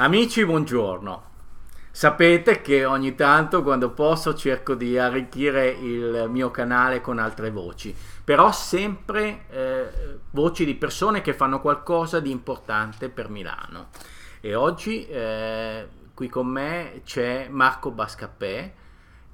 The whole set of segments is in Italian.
Amici, buongiorno. Sapete che ogni tanto quando posso cerco di arricchire il mio canale con altre voci, però sempre eh, voci di persone che fanno qualcosa di importante per Milano. E oggi eh, qui con me c'è Marco Bascappè,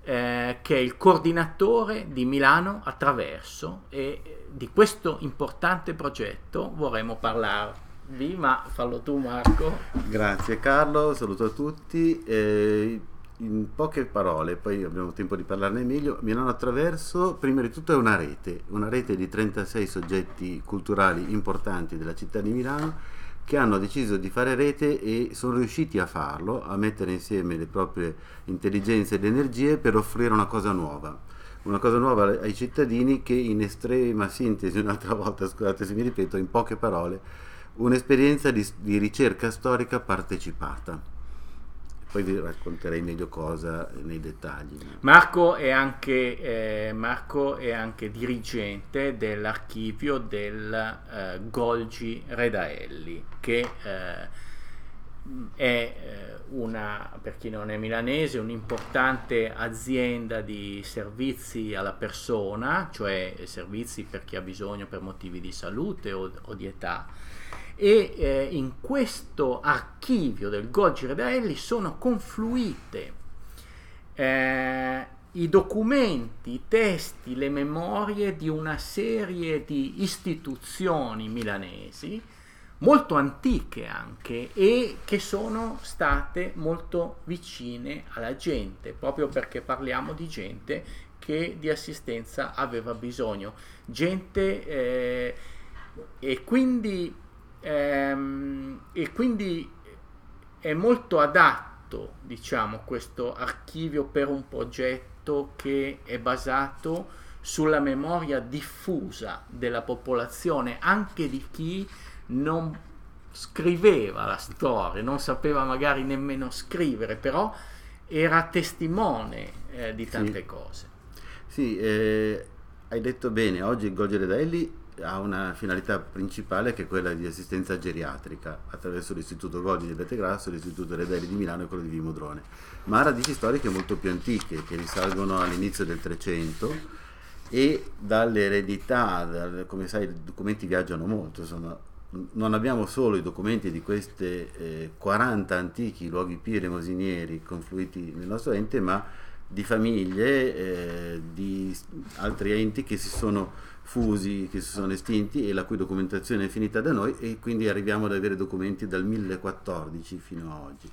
eh, che è il coordinatore di Milano attraverso e di questo importante progetto vorremmo parlare Vima, fallo tu Marco. Grazie Carlo, saluto a tutti. Eh, in poche parole, poi abbiamo tempo di parlarne meglio, Milano Attraverso prima di tutto è una rete, una rete di 36 soggetti culturali importanti della città di Milano che hanno deciso di fare rete e sono riusciti a farlo, a mettere insieme le proprie intelligenze ed energie per offrire una cosa nuova una cosa nuova ai cittadini che in estrema sintesi, un'altra volta, scusate se mi ripeto, in poche parole un'esperienza di, di ricerca storica partecipata poi vi racconterei meglio cosa nei dettagli. Marco è anche, eh, Marco è anche dirigente dell'archivio del eh, Golgi Redaelli, che eh, è eh, una, per chi non è milanese, un'importante azienda di servizi alla persona, cioè servizi per chi ha bisogno per motivi di salute o, o di età e eh, in questo archivio del Goggi Rebarelli sono confluite eh, i documenti, i testi, le memorie di una serie di istituzioni milanesi molto antiche anche e che sono state molto vicine alla gente, proprio perché parliamo di gente che di assistenza aveva bisogno, gente eh, e quindi Ehm, e quindi è molto adatto, diciamo, questo archivio per un progetto che è basato sulla memoria diffusa della popolazione, anche di chi non scriveva la storia, non sapeva magari nemmeno scrivere, però era testimone eh, di tante sì. cose. Sì, eh, hai detto bene, oggi Goggio Redelli ha una finalità principale che è quella di assistenza geriatrica attraverso l'Istituto Goggi di Betegrasso, l'Istituto Rebelli di Milano e quello di Vimodrone, ma ha radici storiche molto più antiche che risalgono all'inizio del Trecento e dall'eredità, dal, come sai i documenti viaggiano molto, insomma, non abbiamo solo i documenti di questi eh, 40 antichi luoghi pie e confluiti nel nostro ente, ma di famiglie eh, di altri enti che si sono fusi, che si sono estinti e la cui documentazione è finita da noi e quindi arriviamo ad avere documenti dal 1014 fino ad oggi.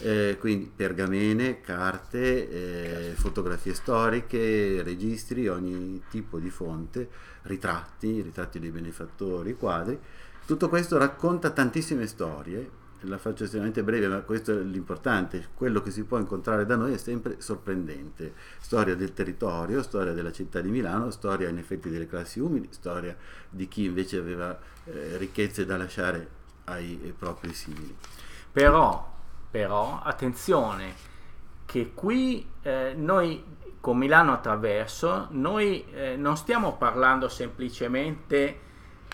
Eh, quindi pergamene, carte, eh, fotografie storiche, registri, ogni tipo di fonte, ritratti, ritratti dei benefattori, quadri. Tutto questo racconta tantissime storie la faccio estremamente breve, ma questo è l'importante, quello che si può incontrare da noi è sempre sorprendente, storia del territorio, storia della città di Milano, storia in effetti delle classi umili, storia di chi invece aveva eh, ricchezze da lasciare ai, ai eh, propri simili. Però, però, attenzione, che qui eh, noi con Milano attraverso, noi eh, non stiamo parlando semplicemente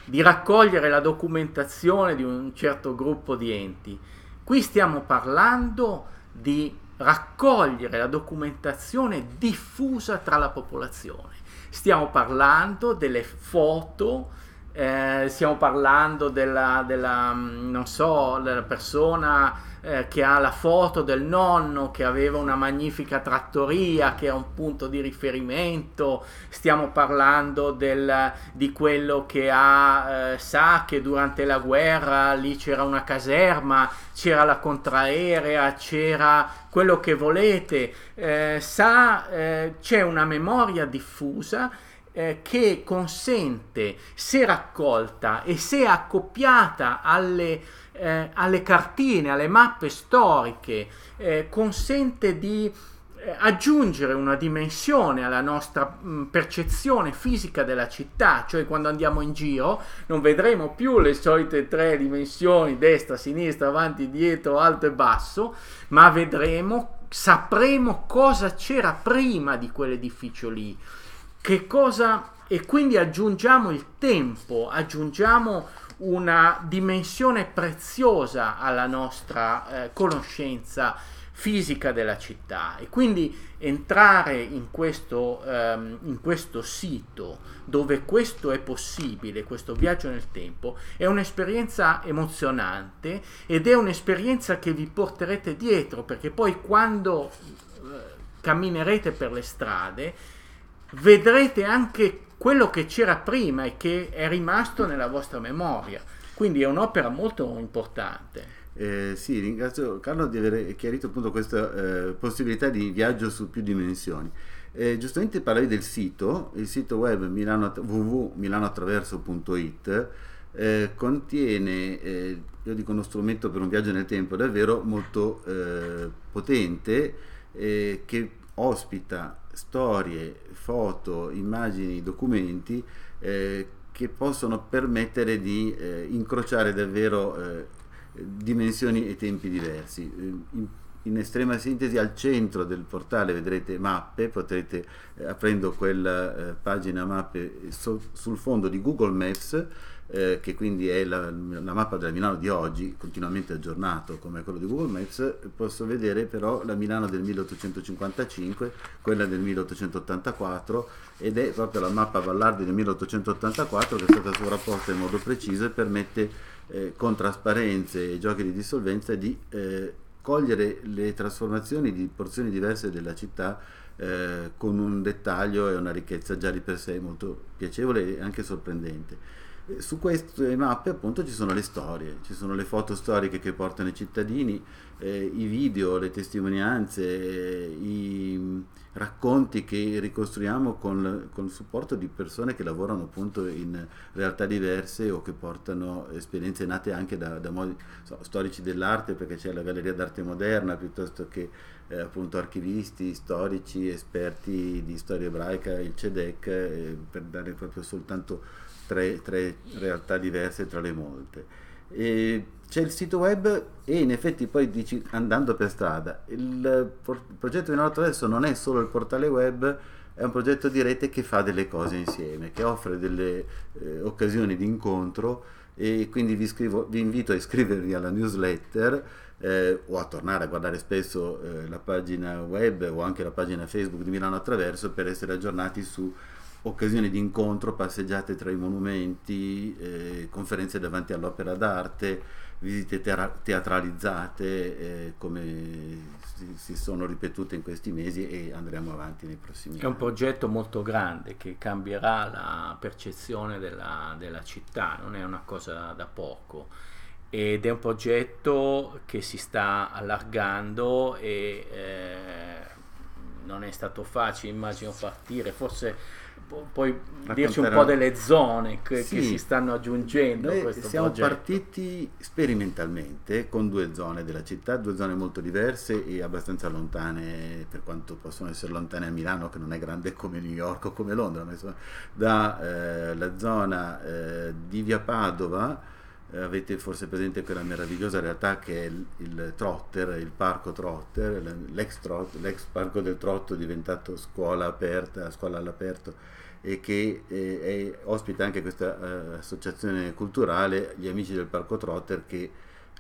di raccogliere la documentazione di un certo gruppo di enti. Qui stiamo parlando di raccogliere la documentazione diffusa tra la popolazione. Stiamo parlando delle foto eh, stiamo parlando della, della, mm, so, della persona eh, che ha la foto del nonno che aveva una magnifica trattoria, che era un punto di riferimento, stiamo parlando del, di quello che ha, eh, sa che durante la guerra lì c'era una caserma, c'era la contraerea, c'era quello che volete, eh, sa, eh, c'è una memoria diffusa eh, che consente, se raccolta e se accoppiata alle, eh, alle cartine, alle mappe storiche, eh, consente di eh, aggiungere una dimensione alla nostra mm, percezione fisica della città, cioè quando andiamo in giro non vedremo più le solite tre dimensioni, destra, sinistra, avanti, dietro, alto e basso, ma vedremo, sapremo cosa c'era prima di quell'edificio lì. Che cosa... E quindi aggiungiamo il tempo, aggiungiamo una dimensione preziosa alla nostra eh, conoscenza fisica della città e quindi entrare in questo, ehm, in questo sito dove questo è possibile, questo viaggio nel tempo, è un'esperienza emozionante ed è un'esperienza che vi porterete dietro perché poi quando eh, camminerete per le strade vedrete anche quello che c'era prima e che è rimasto nella vostra memoria. Quindi è un'opera molto importante. Eh, sì, ringrazio Carlo di aver chiarito appunto questa eh, possibilità di viaggio su più dimensioni. Eh, giustamente parlavi del sito, il sito web milano, www.milanoattraverso.it eh, contiene, eh, io dico uno strumento per un viaggio nel tempo davvero molto eh, potente eh, che ospita storie, foto, immagini, documenti eh, che possono permettere di eh, incrociare davvero eh, dimensioni e tempi diversi. Eh, in, in, estrema sintesi al centro del portale vedrete mappe, potrete eh, aprendo quella eh, pagina mappe so, sul fondo di Google Maps eh, che quindi è la, la, mappa della Milano di oggi, continuamente aggiornato come quello di Google Maps, posso vedere però la Milano del 1855, quella del 1884 ed è proprio la mappa Vallardi del 1884 che è stata sovrapposta in modo preciso e permette eh, con trasparenze e giochi di dissolvenza di eh, cogliere le trasformazioni di porzioni diverse della città eh, con un dettaglio e una ricchezza già di per sé molto piacevole e anche sorprendente su queste mappe appunto ci sono le storie, ci sono le foto storiche che portano i cittadini, eh, i video, le testimonianze, eh, i racconti che ricostruiamo con, con, il supporto di persone che lavorano appunto in realtà diverse o che portano esperienze nate anche da, da modi, so, storici dell'arte perché c'è la Galleria d'arte moderna piuttosto che eh, appunto archivisti, storici, esperti di storia ebraica, il CEDEC, eh, per dare proprio soltanto tre, tre realtà diverse tra le molte. E c'è il sito web e in effetti poi dici, andando per strada, il, progetto di Naruto adesso non è solo il portale web, è un progetto di rete che fa delle cose insieme, che offre delle eh, occasioni di incontro e quindi vi, scrivo, vi invito a iscrivervi alla newsletter eh, o a tornare a guardare spesso eh, la pagina web o anche la pagina Facebook di Milano Attraverso per essere aggiornati su occasioni di incontro, passeggiate tra i monumenti, eh, conferenze davanti all'opera d'arte, visite te- teatralizzate eh, come si, si, sono ripetute in questi mesi e andremo avanti nei prossimi anni. È un progetto molto grande che cambierà la percezione della, della città, non è una cosa da poco ed è un progetto che si sta allargando e eh, non è stato facile immagino partire, forse puoi dirci un po' delle zone che, sì, che si stanno aggiungendo? Noi siamo progetto. partiti sperimentalmente con due zone della città, due zone molto diverse e abbastanza lontane, per quanto possono essere lontane a Milano, che non è grande come New York o come Londra, ma insomma, dalla eh, zona eh, di Via Padova eh, avete forse presente quella meravigliosa realtà che è il, il Trotter, il parco Trotter, l'ex, trot, l'ex, parco del Trotto diventato scuola aperta, scuola all'aperto e che eh, è, ospita anche questa eh, associazione culturale, gli amici del parco Trotter, che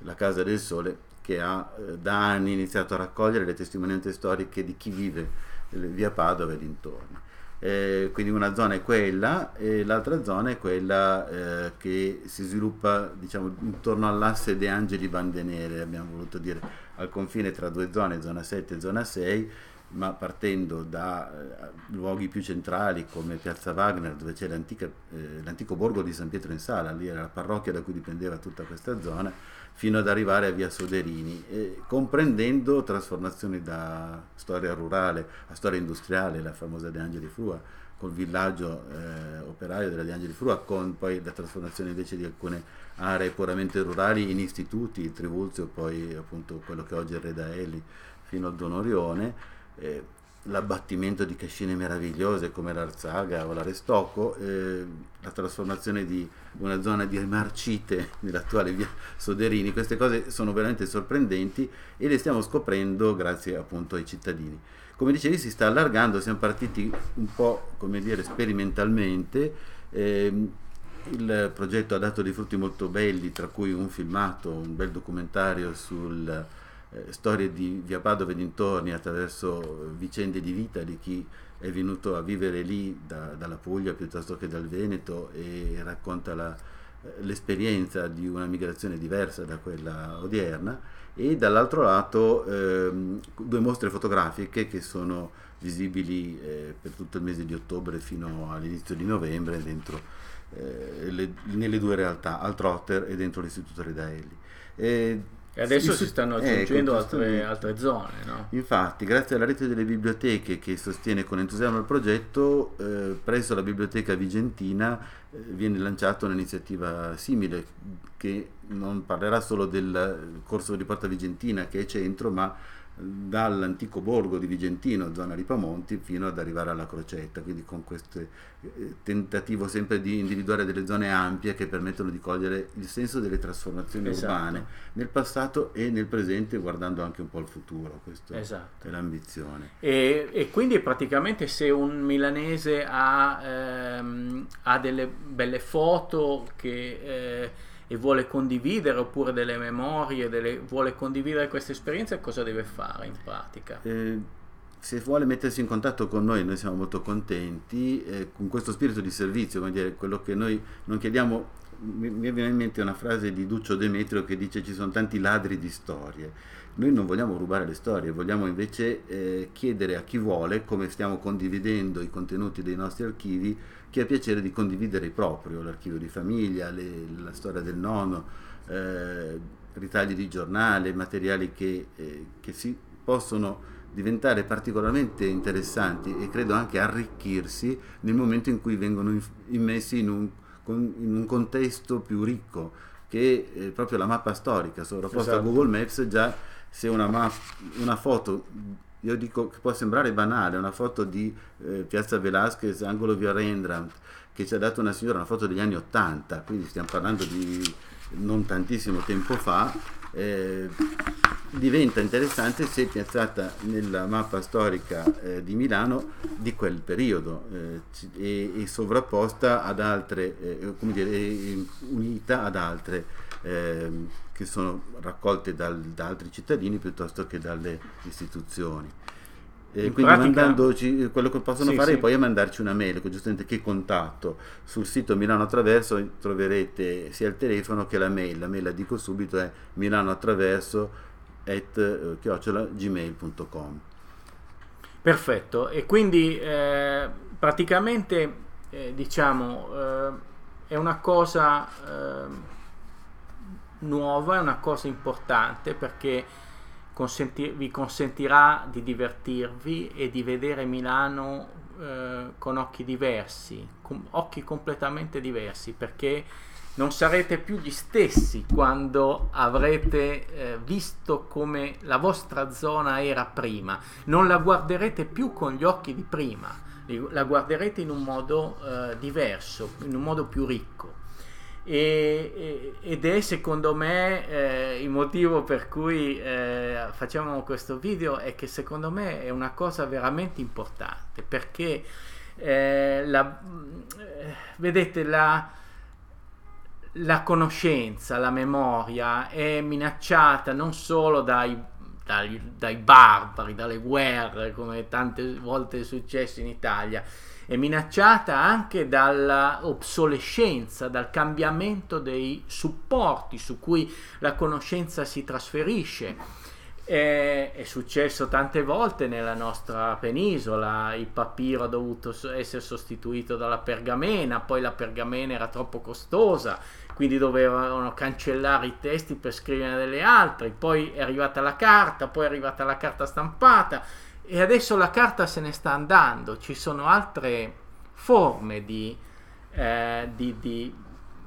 la Casa del Sole, che ha eh, da anni iniziato a raccogliere le testimonianze storiche di chi vive eh, via Padova e dintorni eh, quindi una zona è quella e l'altra zona è quella eh, che si sviluppa diciamo, intorno all'asse De Angeli Bandenere, abbiamo voluto dire al confine tra due zone, zona 7 e zona 6, ma partendo da eh, luoghi più centrali come Piazza Wagner, dove c'è eh, l'antico borgo di San Pietro in Sala, lì era la parrocchia da cui dipendeva tutta questa zona, fino ad arrivare a via Soderini, eh, comprendendo trasformazioni da storia rurale a storia industriale, la famosa De Angeli Frua, col villaggio eh, operaio della De Angeli Frua, con poi la trasformazione invece di alcune aree puramente rurali in istituti, il Trivulzio, poi appunto quello che oggi è il Redaeli, fino al Donorione l'abbattimento di cascine meravigliose come l'Arzaga o l'Arestocco, eh, la trasformazione di una zona di marcite nell'attuale via Soderini, queste cose sono veramente sorprendenti e le stiamo scoprendo grazie appunto ai cittadini. Come dicevi si sta allargando, siamo partiti un po' come dire sperimentalmente, eh, il progetto ha dato dei frutti molto belli, tra cui un filmato, un bel documentario sul eh, storie di via Padova e dintorni attraverso eh, vicende di vita di chi è venuto a vivere lì da, dalla Puglia piuttosto che dal Veneto e racconta la, eh, l'esperienza di una migrazione diversa da quella odierna e dall'altro lato ehm, due mostre fotografiche che sono visibili eh, per tutto il mese di ottobre fino all'inizio di novembre dentro, eh, le, nelle due realtà, al Trotter e dentro l'Istituto Redaelli. E adesso si stanno eh, aggiungendo altre, altre, zone, no? Infatti, grazie alla rete delle biblioteche che sostiene con entusiasmo il progetto, eh, presso la biblioteca vigentina eh, viene lanciata un'iniziativa simile che non parlerà solo del corso di Porta Vigentina che è centro, ma dall'antico borgo di Vigentino, zona Ripamonti, fino ad arrivare alla Crocetta, quindi con questo eh, tentativo sempre di individuare delle zone ampie che permettono di cogliere il senso delle trasformazioni esatto. urbane nel passato e nel presente, guardando anche un po' al futuro, questa esatto. è l'ambizione. E, e, quindi praticamente se un milanese ha, ehm, ha delle belle foto che... Eh, e vuole condividere oppure delle memorie, delle, vuole condividere questa esperienza, cosa deve fare in pratica? Eh, se vuole mettersi in contatto con noi, noi siamo molto contenti, eh, con questo spirito di servizio, come dire, quello che noi non chiediamo mi, viene in mente una frase di Duccio Demetrio che dice ci sono tanti ladri di storie. Noi non vogliamo rubare le storie, vogliamo invece eh, chiedere a chi vuole, come stiamo condividendo i contenuti dei nostri archivi, chi ha piacere di condividere il proprio, l'archivio di famiglia, le, la storia del nonno, eh, ritagli di giornale, materiali che, eh, che si possono diventare particolarmente interessanti e credo anche arricchirsi nel momento in cui vengono immessi in un con, in un contesto più ricco che è eh, proprio la mappa storica sovrapposta esatto. a Google Maps già se una, ma- una, foto io dico che può sembrare banale una foto di eh, Piazza Velasquez angolo via Rembrandt che ci ha dato una signora una foto degli anni 80 quindi stiamo parlando di non tantissimo tempo fa eh, diventa interessante se piazzata nella mappa storica eh, di Milano di quel periodo eh, e, e, sovrapposta ad altre, eh, eh, come dire, unita ad altre ehm, che sono raccolte dal, da altri cittadini piuttosto che dalle istituzioni. E quindi pratica, mandandoci quello che possono sì, fare sì. poi è mandarci una mail, giustamente che contatto. Sul sito Milano Attraverso troverete sia il telefono che la mail. La mail la dico subito è milanoattraverso at eh, gmail.com. Perfetto, e quindi eh, praticamente eh, diciamo eh, è una cosa eh, nuova, è una cosa importante perché consenti- vi consentirà di divertirvi e di vedere Milano eh, con occhi diversi, com- occhi completamente diversi, perché non sarete più gli stessi quando avrete eh, visto come la vostra zona era prima, non la guarderete più con gli occhi di prima, la guarderete in un modo eh, diverso, in un modo più ricco. E, ed è secondo me eh, il motivo per cui eh, facciamo questo video è che secondo me è una cosa veramente importante perché eh, la, eh, vedete la, la, conoscenza, la memoria è minacciata non solo dai, dai, dai barbari, dalle guerre come tante volte è successo in Italia è minacciata anche dall'obsolescenza, dal cambiamento dei supporti su cui la conoscenza si trasferisce. È, è successo tante volte nella nostra penisola, il papiro ha dovuto essere sostituito dalla pergamena, poi la pergamena era troppo costosa, quindi dovevano cancellare i testi per scriverne delle altre, poi è arrivata la carta, poi è arrivata la carta stampata e adesso la carta se ne sta andando, ci sono altre forme di, eh, di, di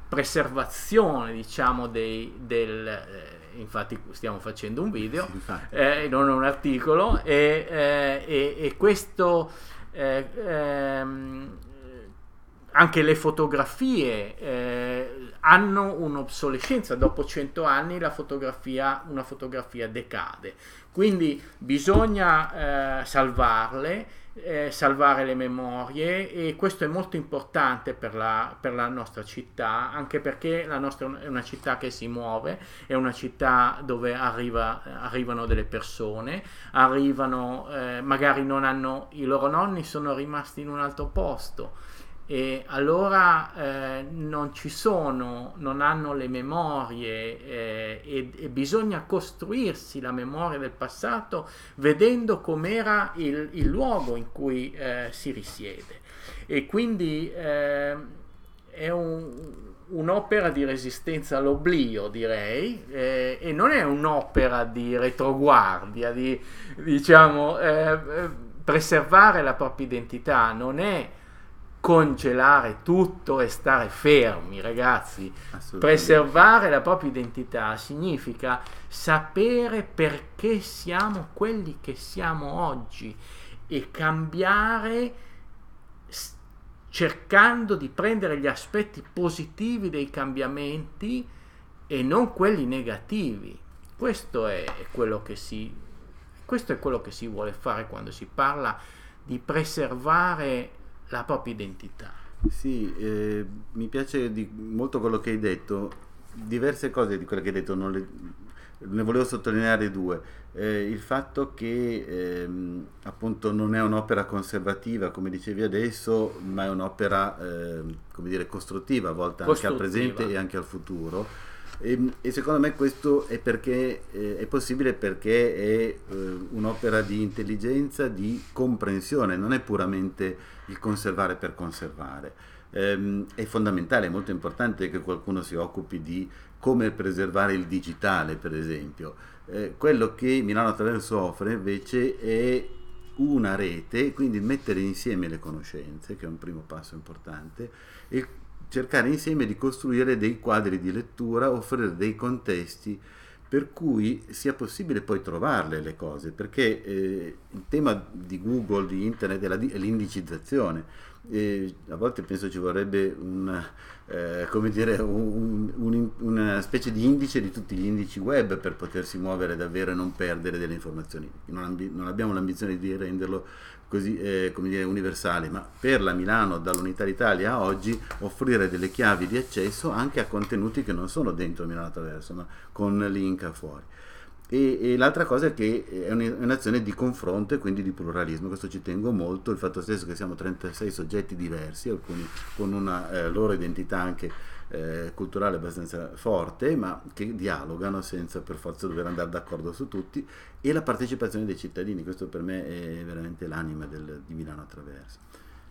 preservazione, diciamo, dei, del... Eh, infatti stiamo facendo un video, eh, non un articolo, e, eh, e, e questo... Eh, ehm, anche le fotografie eh, hanno un'obsolescenza, dopo 100 anni fotografia, una fotografia decade, quindi bisogna eh, salvarle, eh, salvare le memorie e questo è molto importante per la, per la, nostra città, anche perché la nostra è una città che si muove, è una città dove arriva, arrivano delle persone, arrivano, eh, magari non hanno, i loro nonni sono rimasti in un altro posto e allora eh, non ci sono, non hanno le memorie eh, e, e, bisogna costruirsi la memoria del passato vedendo com'era il, il luogo in cui eh, si risiede. E quindi eh, è un, un'opera di resistenza all'oblio, direi, eh, e non è un'opera di retroguardia, di diciamo, eh, preservare la propria identità, non è congelare tutto e stare fermi, ragazzi. Preservare la propria identità significa sapere perché siamo quelli che siamo oggi e cambiare cercando di prendere gli aspetti positivi dei cambiamenti e non quelli negativi. Questo è quello che si, questo è quello che si vuole fare quando si parla di preservare la propria identità. Sì, eh, mi piace molto quello che hai detto, diverse cose di quello che hai detto, le, ne volevo sottolineare due. Eh, il fatto che ehm, appunto non è un'opera conservativa, come dicevi adesso, ma è un'opera ehm, come dire, costruttiva, volta costruttiva. anche al presente e anche al futuro e, e, secondo me questo è, perché, eh, è possibile perché è eh, un'opera di intelligenza, di comprensione, non è puramente il conservare per conservare. Ehm, è fondamentale, è molto importante che qualcuno si occupi di come preservare il digitale, per esempio. Eh, quello che Milano Attraverso offre invece è una rete, quindi mettere insieme le conoscenze, che è un primo passo importante, e cercare insieme di costruire dei quadri di lettura, offrire dei contesti per cui sia possibile poi trovarle le cose, perché eh, il tema di Google, di Internet è, la, è l'indicizzazione. E a volte penso ci vorrebbe una, eh, dire, un, un, una specie di indice di tutti gli indici web per potersi muovere davvero e non perdere delle informazioni. Non, ambi- non abbiamo l'ambizione di renderlo così, eh, come dire, universale, ma per la Milano dall'Unità d'Italia a oggi offrire delle chiavi di accesso anche a contenuti che non sono dentro Milano Attraverso, ma con link a fuori. E, e, l'altra cosa è che è un'azione di confronto e quindi di pluralismo, questo ci tengo molto, il fatto stesso che siamo 36 soggetti diversi, alcuni con una eh, loro identità anche eh, culturale abbastanza forte, ma che dialogano senza per forza dover andare d'accordo su tutti, e la partecipazione dei cittadini. Questo per me è veramente l'anima del, di Milano attraverso.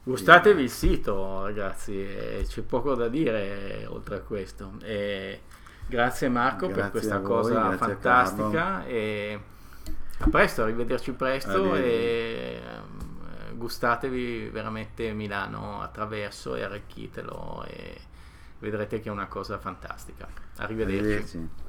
Gustatevi il sito, ragazzi, eh, c'è poco da dire eh, oltre a questo. E grazie Marco grazie per questa voi, cosa fantastica. A, e a presto, arrivederci presto e ehm, gustatevi veramente Milano attraverso e arricchitelo. E vedrete che è una cosa fantastica. Arrivederci. Arrivederci.